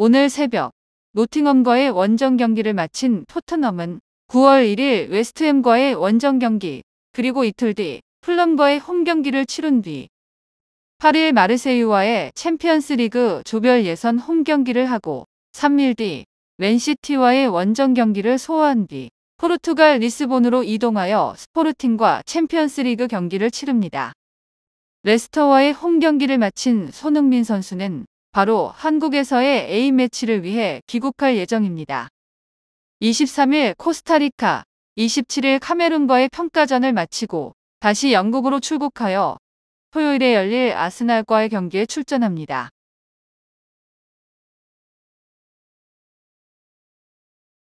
오늘 새벽 노팅엄과의 원정 경기를 마친 토트넘은 9월 1일 웨스트햄과의 원정 경기 그리고 이틀 뒤 플럼과의 홈 경기를 치른 뒤 8일 마르세유와의 챔피언스리그 조별 예선 홈 경기를 하고 3일 뒤 맨시티와의 원정 경기를 소화한 뒤 포르투갈 리스본으로 이동하여 스포르팅과 챔피언스리그 경기를 치릅니다. 레스터와의 홈 경기를 마친 손흥민 선수는 바로 한국에서의 A매치를 위해 귀국할 예정입니다. 23일 코스타리카, 27일 카메룬과의 평가전을 마치고 다시 영국으로 출국하여 토요일에 열릴 아스날과의 경기에 출전합니다.